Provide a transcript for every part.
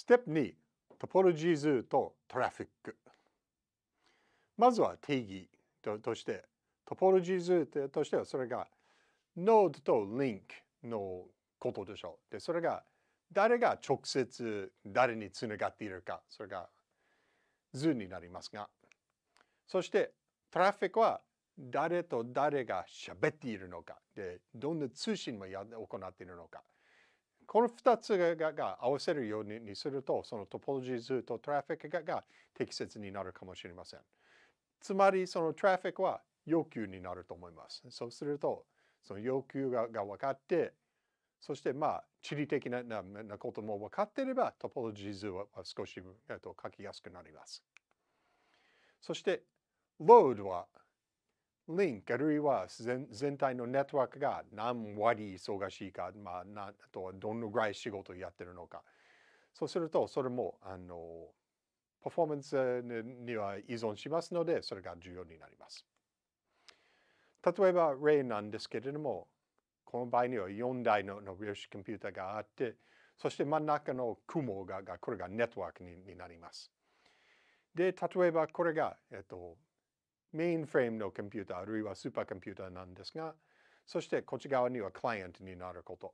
ステップ2トポロジーズとトラフィックまずは定義としてトポロジーズとしてはそれがノードとリンクのことでしょう。でそれが誰が直接誰につながっているかそれが図になりますがそしてトラフィックは誰と誰が喋っているのかでどんな通信も行っているのかこの2つがが合わせるようにすると、そのトポロジー図とトラフィックがが適切になるかもしれません。つまり、そのトラフィックは要求になると思います。そうすると、その要求がが分かって、そしてまあ地理的なななことも分かっていればトポロジー図は少し、えっと、書きやすくなります。そして load はリンク、あるいは全体のネットワークが何割忙しいか、まあ、なあとはどのぐらい仕事やってるのか。そうすると、それも、あの、パフォーマンスには依存しますので、それが重要になります。例えば、例なんですけれども、この場合には4台のの量子コンピューターがあって、そして真ん中の雲が、がこれがネットワークにになります。で、例えばこれが、えっと、メインフレームのコンピューターあるいはスーパーコンピューターなんですが、そしてこっち側にはクライアントになること。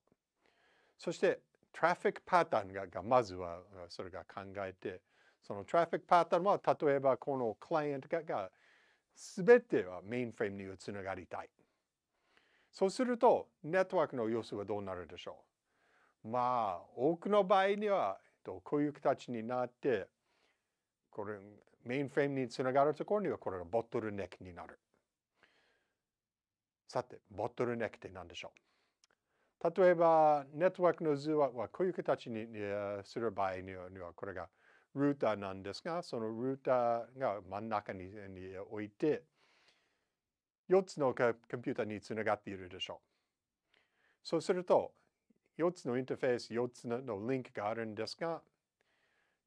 そしてトラフィックパターンががまずはそれが考えて、そのトラフィックパターンは例えばこのクライアントが全てはメインフレームにつながりたい。そうするとネットワークの様子はどうなるでしょうまあ多くの場合にはこういう形になってこれメインフレームにつながるところにはこれがボトルネックになる。さて、ボトルネックって何でしょう例えば、ネットワークの図はこういう形にする場合にはこれがルーターなんですが、そのルーターが真ん中に置いて、4つのコンピューターにつながっているでしょう。そうすると、4つのインターフェース、4つのリンクがあるんですが、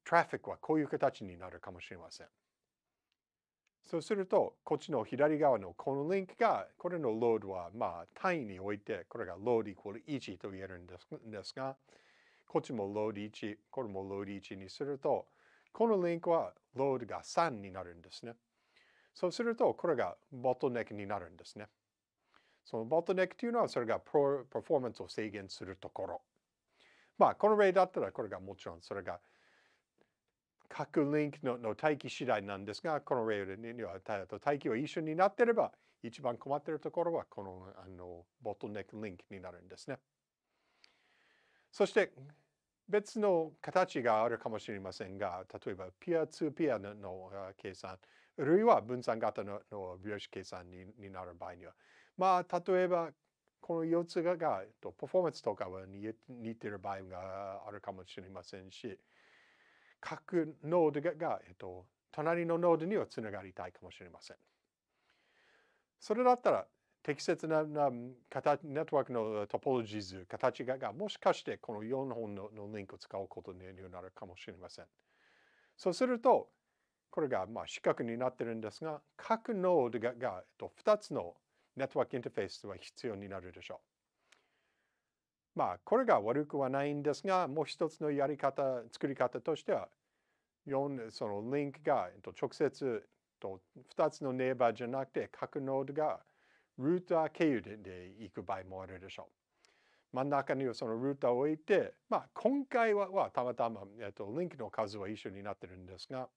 トラフィックはこういう形になるかもしれません。そうすると、こっちの左側のこのリンクが、これのロードは、まあ、単位において、これがロードイコール1と言えるんですが、こっちもロード1、これもロード1にすると、このリンクはロードが3になるんですね。そうすると、これがボトネックになるんですね。そのボトネックというのは、それがプロパフォーマンスを制限するところ。まあ、この例だったら、これがもちろん、それが各リンクのの待機次第なんですが、この例には待機を一緒になっていれば、一番困っているところはこのあのボトルネックリンクになるんですね。そして別の形があるかもしれませんが、例えばピアツーピアの計算、あるいは分散型のの量子計算にになる場合には、まあ例えばこの4つががパフォーマンスとかは似ている場合があるかもしれませんし、各ノードがが、えっと、隣のノードにはつながりたいかもしれません。それだったら、適切なな形ネットワークのトポロジーズ、形がが、もしかしてこの4本ののリンクを使うことになるかもしれません。そうすると、これがまあ四角になってるんですが、各ノードがが、えっと、2つのネットワークインターフェースは必要になるでしょう。まあ、これが悪くはないんですが、もう一つのやり方、作り方としては、そのリンクが直接2つのネイバーじゃなくて、各ノードがルーター経由で行く場合もあるでしょう。真ん中にはそのルーターを置いて、まあ、今回はたまたま、えっと、リンクの数は一緒になってるんですが、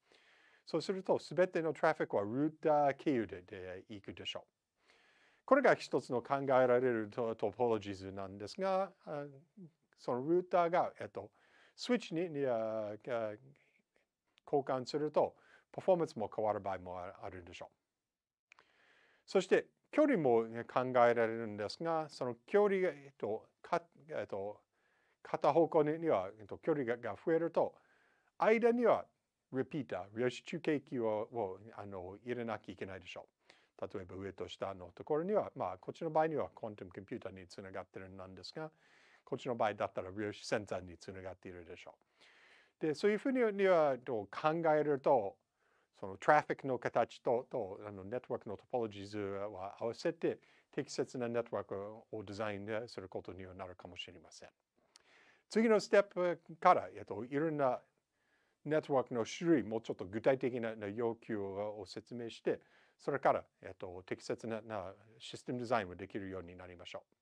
そうすると、すべてのトラフィックはルーター経由で行くでしょう。これが一つの考えられるトポロジーズなんですが、そのルーターが、えっと、スイッチにに交換すると、パフォーマンスも変わる場合もあるでしょう。そして、距離も考えられるんですが、その距離が、えっと、かえっと、片方向には、えっと、距離が増えると、間にはリピーター、量子中継機ををあの入れなきゃいけないでしょう。例えば上と下のところには、まあ、こっちの場合にはコントムコンピューターにつながってるなんですが、こっちの場合だったら量子センサーにつながっているでしょう。で、そういうふうには考えると、そのトラフィックの形ととあのネットワークのトポロジーズは合わせて適切なネットワークをデザインすることにはなるかもしれません。次のステップから、えっと、いろんなネットワークの種類もうちょっと具体的な要求を説明してそれから、えっと、適切なシステムデザインをできるようになりましょう。